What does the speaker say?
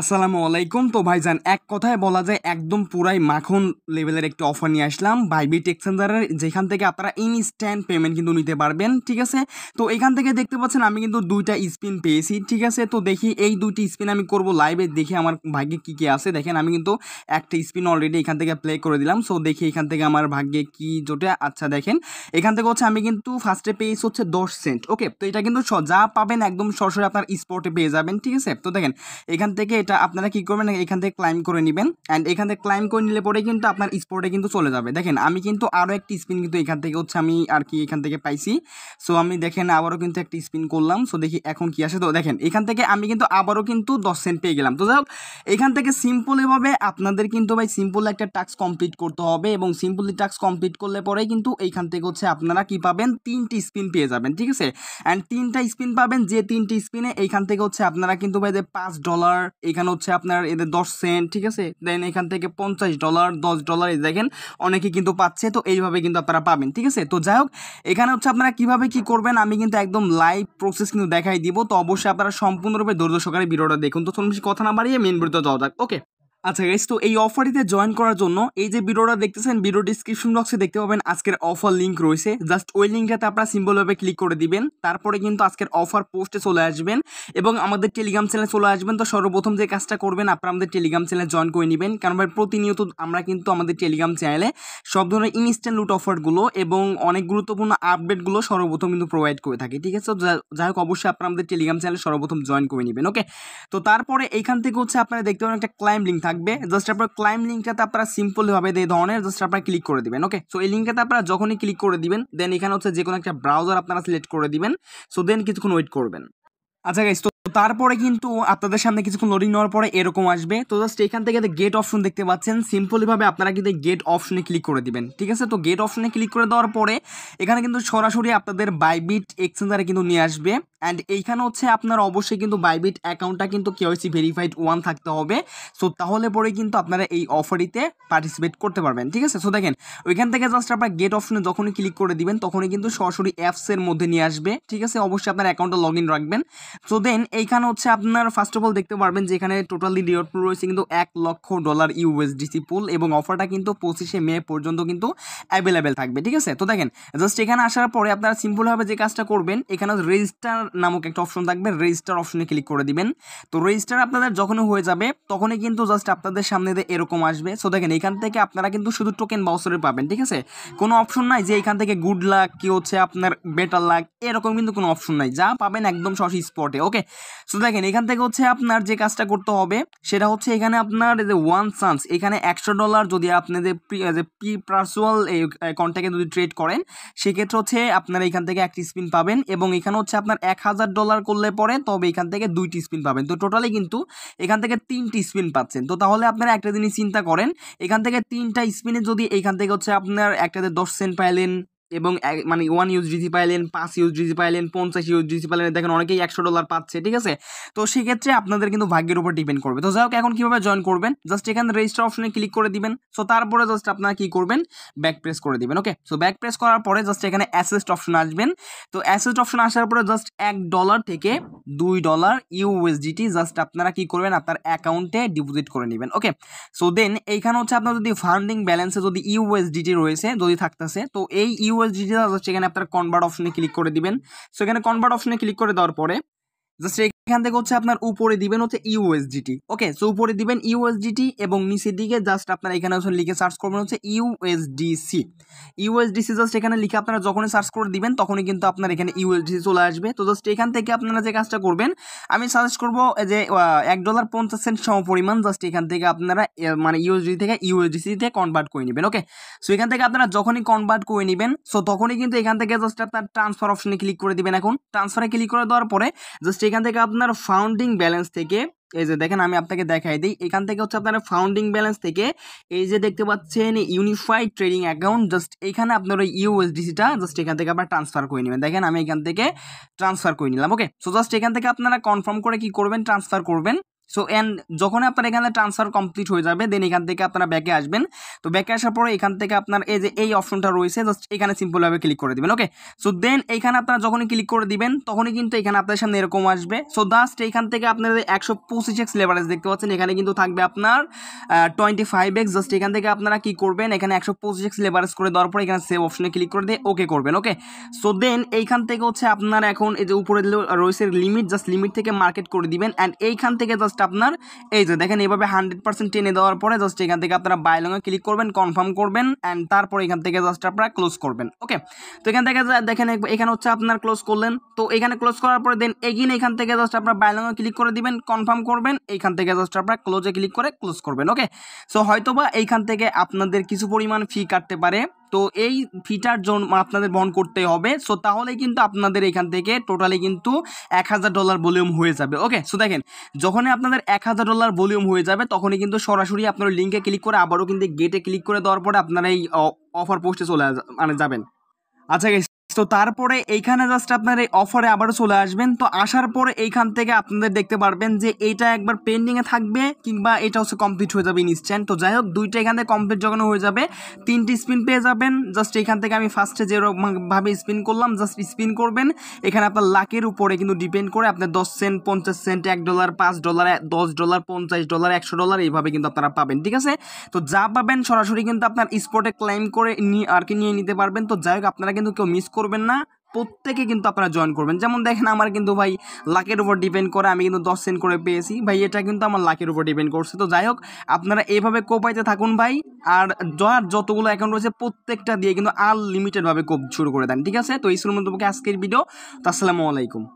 আসসালামু আলাইকুম তো ভাইজান এক কথায় বলা যায় একদম পুরাই মাখন লেভেলের একটি অফার নিয়ে আসলাম বাইবি টেক সেন্টারের যেখান থেকে আপনারা ইনস্ট্যান্ট পেমেন্ট কিন্তু নিতে পারবেন ঠিক আছে তো এখান থেকে দেখতে পাচ্ছেন আমি কিন্তু দুইটা স্পিন পেয়েছি ঠিক আছে তো দেখি এই দুইটি স্পিন আমি করব লাইভে দেখি আমার ভাগ্যে কী কী আছে দেখেন আমি কিন্তু একটা স্পিন অলরেডি এখান থেকে প্লে করে দিলাম সো দেখি এখান থেকে আমার ভাগ্যে কি জোটে আচ্ছা দেখেন এখান থেকে হচ্ছে আমি কিন্তু ফার্স্টে পেয়েছি হচ্ছে দশ সেন্ট ওকে তো এটা কিন্তু যা পাবেন একদম সরাসরি আপনার স্পটে পেয়ে যাবেন ঠিক আছে তো দেখেন এখান থেকে এটা আপনারা কি করবেন এখান থেকে ক্লাইম করে নেবেন অ্যান্ড এখান থেকে ক্লাইম করে নিলে পরে কিন্তু আপনার স্পোর্টে কিন্তু চলে যাবে দেখেন আমি কিন্তু আরও একটি স্পিন কিন্তু এখান থেকে হচ্ছে আমি আর কি এখান থেকে পাইছি সো আমি দেখেন আবারও কিন্তু একটি স্পিন করলাম সো দেখি এখন কি আসে তো দেখেন এখান থেকে আমি কিন্তু আবারও কিন্তু দশ সেন্ট পেয়ে গেলাম তো যাই হোক এখান থেকে সিম্পল এভাবে আপনাদের কিন্তু ভাই সিম্পল একটা টাস্ক কমপ্লিট করতে হবে এবং সিম্পলি টাস্ক কমপ্লিট করলে পরে কিন্তু এইখান থেকে হচ্ছে আপনারা কি পাবেন তিনটি স্পিন পেয়ে যাবেন ঠিক আছে অ্যান্ড তিনটা স্পিন পাবেন যে তিনটি স্পিনে এইখান থেকে হচ্ছে আপনারা কিন্তু ভাই যে পাঁচ ডলার এখানে হচ্ছে আপনার এদের দশ সেন্ট ঠিক আছে দেন এখান থেকে পঞ্চাশ ডলার দশ ডলার দেখেন অনেকে কিন্তু পাচ্ছে তো এইভাবে কিন্তু আপনারা পাবেন ঠিক আছে তো যাই হোক এখানে হচ্ছে আপনারা কিভাবে কি করবেন আমি কিন্তু একদম লাইভ প্রসেস কিন্তু দেখাই দিব তো অবশ্যই আপনারা সম্পূর্ণরূপে ধৈর্য সহকারে ভিডিওটা দেখুন তো বেশি কথা না বাড়িয়ে মেন ভিডিওতে যাওয়া যাক ওকে আচ্ছা গাইস তো এই অফারটিতে জয়েন করার জন্য এই যে ভিডিওটা দেখতেছেন ভিডিও ডিসক্রিপশন বক্সে দেখতে পাবেন আজকের অফার লিঙ্ক রয়েছে জাস্ট ওই লিঙ্কটাতে আপনারা সিম্পলভাবে ক্লিক করে দিবেন তারপরে কিন্তু আজকের অফার পোস্টে চলে আসবেন এবং আমাদের টেলিগ্রাম চ্যানেলে চলে আসবেন তো সর্বপ্রথম যে কাজটা করবেন আপনারা আমাদের টেলিগ্রাম চ্যানেলে জয়েন করে নেবেন কারণ ভাই প্রতিনিয়ত আমরা কিন্তু আমাদের টেলিগ্রাম চ্যানেলে সব ধরনের ইনস্ট্যান্ট লুট অফারগুলো এবং অনেক গুরুত্বপূর্ণ আপডেটগুলো সর্বপ্রথম কিন্তু প্রোভাইড করে থাকি ঠিক আছে যাই হোক অবশ্যই আপনারা আমাদের টেলিগ্রাম চ্যানেলে সর্বপ্রথম জয়েন করে নেবেন ওকে তো তারপরে এইখান থেকে হচ্ছে আপনারা দেখতে পাবেন একটা ক্লাইম লিঙ্ক থাকবে জাস্ট আপনার ক্লাইম লিঙ্কটাতে আপনারা ভাবে এই ধরনের জাস্ট আপনারা ক্লিক করে দিবেন ওকে সো এই লিঙ্কটাতে আপনারা যখনই ক্লিক করে দিবেন দেন এখানে হচ্ছে যে কোনো একটা ব্রাউজার আপনারা সিলেক্ট করে দিবেন সো দেন কিছুক্ষণ ওয়েট করবেন আচ্ছা গাইস তারপরে কিন্তু আপনাদের সামনে কিছুক্ষণ লোডিং নেওয়ার পরে এরকম আসবে তো জাস্ট এখান থেকে গেট অপশন দেখতে পাচ্ছেন সিম্পলিভাবে আপনারা কিন্তু গেট অপশনে ক্লিক করে দিবেন ঠিক আছে তো গেট অপশনে ক্লিক করে দেওয়ার পরে এখানে কিন্তু সরাসরি আপনাদের বাইবিট এক্সচেঞ্জারে কিন্তু নিয়ে আসবে অ্যান্ড এইখানে হচ্ছে আপনার অবশ্যই কিন্তু বাইবিট অ্যাকাউন্টটা কিন্তু কেওয়াইসি ভেরিফাইড ওয়ান থাকতে হবে সো তাহলে পরে কিন্তু আপনারা এই অফারিতে পার্টিসিপেট করতে পারবেন ঠিক আছে সো দেখেন ওইখান থেকে জাস্ট আপনার গেট অপশনে যখনই ক্লিক করে দিবেন তখনই কিন্তু সরাসরি অ্যাপসের মধ্যে নিয়ে আসবে ঠিক আছে অবশ্যই আপনার অ্যাকাউন্টটা লগ রাখবেন সো দেন এইখানে হচ্ছে আপনার ফার্স্ট অফ অল দেখতে পারবেন যে এখানে টোটালি রিওয়ার্ড পুল রয়েছে কিন্তু এক লক্ষ ডলার ইউএসডিসি পুল এবং অফারটা কিন্তু পঁচিশে মে পর্যন্ত কিন্তু অ্যাভেলেবেল থাকবে ঠিক আছে তো দেখেন জাস্ট এখানে আসার পরে আপনারা সিম্পলভাবে যে কাজটা করবেন এখানে রেজিস্টার নামক একটা অপশন থাকবে রেজিস্টার অপশনে ক্লিক করে দিবেন তো রেজিস্টার আপনাদের যখনই হয়ে যাবে তখনই কিন্তু জাস্ট আপনাদের সামনে এরকম আসবে সো দেখেন এখান থেকে আপনারা কিন্তু শুধু টোকেন বাউসারে পাবেন ঠিক আছে কোনো অপশন নাই যে এখান থেকে গুড লাক কি হচ্ছে আপনার বেটার লাক এরকম কিন্তু কোনো অপশন নাই যা পাবেন একদম সরাসরি স্পটে ওকে সো দেখেন এখান থেকে হচ্ছে আপনার যে কাজটা করতে হবে সেটা হচ্ছে এখানে আপনার যে ওয়ান চান্স এখানে একশো ডলার যদি আপনি যে প্রি পার্সোয়াল এই কন্ট্যাক্টে যদি ট্রেড করেন সেক্ষেত্রে হচ্ছে আপনার এখান থেকে একটি স্পিন পাবেন এবং এখানে হচ্ছে আপনার এক হাজার ডলার করলে পরে তবে এখান থেকে দুইটি স্পিন পাবেন তো টোটালি কিন্তু এখান থেকে তিনটি স্পিন পাচ্ছেন তো তাহলে আপনারা একটা জিনিস চিন্তা করেন এখান থেকে তিনটা স্পিনে যদি এখান থেকে হচ্ছে আপনার একটাতে দশ সেন্ট পাইলেন এবং মানে ওয়ান ইউজ ডিসি পাইলেন পাঁচ ইউজ ডিসি পাইলেন পঞ্চাশ ইউজ ডিসি পাইলেন দেখেন অনেকেই একশো ডলার পাচ্ছে ঠিক আছে তো সেক্ষেত্রে আপনাদের কিন্তু ভাগ্যের উপর ডিপেন্ড করবে তো যাই হোক এখন কীভাবে জয়েন করবেন জাস্ট এখানে রেজিস্টার অপশনে ক্লিক করে দিবেন সো তারপরে জাস্ট আপনারা কী করবেন ব্যাক প্রেস করে দিবেন ওকে সো ব্যাক প্রেস করার পরে জাস্ট এখানে অ্যাসেস্ট অপশন আসবেন তো অ্যাসেস্ট অপশন আসার পরে জাস্ট এক ডলার থেকে দুই ডলার ইউএসডিটি জাস্ট আপনারা কি করবেন আপনার অ্যাকাউন্টে ডিপোজিট করে নেবেন ওকে সো দেন এইখানে হচ্ছে আপনার যদি ফান্ডিং ব্যালেন্সে যদি ইউএসডিটি রয়েছে যদি থাকতেছে তো এই ইউ ইউএস ডিজিটাল আছে এখানে আপনারা কনভার্ট অপশনে ক্লিক করে দিবেন সো এখানে কনভার্ট অপশনে ক্লিক করে দেওয়ার পরে জাস্ট এখান থেকে হচ্ছে আপনার উপরে দিবেন হচ্ছে ইউএসডিটি ওকে সো উপরে দিবেন ইউএসডিটি এবং নিচের দিকে জাস্ট আপনার এখানে হচ্ছে লিখে সার্চ করবেন হচ্ছে ইউএসডিসি ইউএসডিসি জাস্ট এখানে লিখে আপনারা যখনই সার্চ করে দিবেন তখনই কিন্তু আপনার এখানে ইউএসডিসি চলে আসবে তো জাস্ট এখান থেকে আপনারা যে কাজটা করবেন আমি সাজেস্ট করবো যে এক ডলার পঞ্চাশ সেন্ট সমপরিমাণ জাস্ট এখান থেকে আপনারা মানে ইউএসডি থেকে ইউএসডিসিতে কনভার্ট করে নেবেন ওকে সো এখান থেকে আপনারা যখনই কনভার্ট করে নেবেন সো তখনই কিন্তু এখান থেকে জাস্ট আপনার ট্রান্সফার অপশনে ক্লিক করে দিবেন এখন ট্রান্সফারে ক্লিক করে দেওয়ার পরে জাস্ট এখান থেকে আপনার আপনার ফাউন্ডিং ব্যালেন্স থেকে এই যে দেখেন আমি আপনাকে দেখাই দিই এখান থেকে হচ্ছে আপনারা ফাউন্ডিং ব্যালেন্স থেকে এই যে দেখতে পাচ্ছেন ইউনিফাইড ট্রেডিং অ্যাকাউন্ট জাস্ট এখানে আপনার ওই ইউএসডিসিটা জাস্ট এখান থেকে আপনারা ট্রান্সফার করে নেবেন দেখেন আমি এখান থেকে ট্রান্সফার করে নিলাম ওকে সো জাস্ট এখান থেকে আপনারা কনফার্ম করে কি করবেন ট্রান্সফার করবেন সো অ্যান্ড যখন আপনার এখানে ট্রান্সফার কমপ্লিট হয়ে যাবে দেন এখান থেকে আপনারা ব্যাকে আসবেন তো ব্যাকে আসার পরে এখান থেকে আপনার এই যে এই অপশনটা রয়েছে জাস্ট এখানে সিম্পলভাবে ক্লিক করে দেবেন ওকে সো দেন এখানে আপনারা যখনই ক্লিক করে দিবেন তখনই কিন্তু এখানে আপনার সামনে এরকম আসবে সো দাস্ট এখান থেকে আপনার একশো পঁচিশ এক্স লেভারেজ দেখতে পাচ্ছেন এখানে কিন্তু থাকবে আপনার টোয়েন্টি ফাইভ এক্স জাস্ট এখান থেকে আপনারা কী করবেন এখানে একশো পঁচিশ এক্স লেভারেজ করে দেওয়ার পরে এখানে সেভ অপশনে ক্লিক করে দিয়ে ওকে করবেন ওকে সো দেন এইখান থেকে হচ্ছে আপনার এখন এই যে উপরে রয়েছে লিমিট জাস্ট লিমিট থেকে মার্কেট করে দিবেন অ্যান্ড এইখান থেকে জাস্ট জাস্ট আপনার এই যে দেখেন এইভাবে হান্ড্রেড পার্সেন্ট টেনে দেওয়ার পরে জাস্ট এখান থেকে আপনারা বাইলংয়ে ক্লিক করবেন কনফার্ম করবেন অ্যান্ড তারপর এখান থেকে জাস্ট আপনারা ক্লোজ করবেন ওকে তো এখান থেকে দেখেন এখানে হচ্ছে আপনার ক্লোজ করলেন তো এখানে ক্লোজ করার পরে দেন এগিন এখান থেকে জাস্ট আপনার বাইলংয়ে ক্লিক করে দিবেন কনফার্ম করবেন এইখান থেকে জাস্ট আপনারা ক্লোজে ক্লিক করে ক্লোজ করবেন ওকে সো হয়তোবা এইখান থেকে আপনাদের কিছু পরিমাণ ফি কাটতে পারে তো এই ফিটার জোন আপনাদের বন করতে হবে সো তাহলে কিন্তু আপনাদের এখান থেকে টোটালি কিন্তু এক হাজার ডলার ভলিউম হয়ে যাবে ওকে সো দেখেন যখনই আপনাদের এক হাজার ডলার ভলিউম হয়ে যাবে তখনই কিন্তু সরাসরি আপনার লিঙ্কে ক্লিক করে আবারও কিন্তু গেটে ক্লিক করে দেওয়ার পরে আপনারা এই অফার পোস্টে চলে মানে যাবেন আচ্ছা তো তারপরে এইখানে জাস্ট আপনার এই অফারে আবারও চলে আসবেন তো আসার পরে এইখান থেকে আপনাদের দেখতে পারবেন যে এইটা একবার পেন্ডিংয়ে থাকবে কিংবা এটা হচ্ছে কমপ্লিট হয়ে যাবে ইনস্ট্যান্ট তো যাই হোক দুইটা এখানে কমপ্লিট যখন হয়ে যাবে তিনটি স্পিন পেয়ে যাবেন জাস্ট এইখান থেকে আমি ফার্স্টে যেরকমভাবে স্পিন করলাম জাস্ট স্পিন করবেন এখানে আপনার লাকের উপরে কিন্তু ডিপেন্ড করে আপনার দশ সেন্ট পঞ্চাশ সেন্ট এক ডলার পাঁচ ডলার দশ ডলার পঞ্চাশ ডলার একশো ডলার এইভাবে কিন্তু আপনারা পাবেন ঠিক আছে তো যা পাবেন সরাসরি কিন্তু আপনার স্পটে ক্লাইম করে আর কি নিয়ে নিতে পারবেন তো যাই হোক আপনারা কিন্তু কেউ মিস করবেন করবেন না প্রত্যেকে কিন্তু আপনারা জয়েন করবেন যেমন দেখেন আমার কিন্তু ভাই লাকের উপর ডিপেন্ড করে আমি কিন্তু দশ সেন্ট করে পেয়েছি ভাই এটা কিন্তু আমার লাকের উপর ডিপেন্ড করছে তো যাই হোক আপনারা এইভাবে কোপাইতে থাকুন ভাই আর যার যতগুলো অ্যাকাউন্ট রয়েছে প্রত্যেকটা দিয়ে কিন্তু আনলিমিটেডভাবে কোপ শুরু করে দেন ঠিক আছে তো এই ছিল মন্তব্যকে আজকের ভিডিও তো আসসালামু আলাইকুম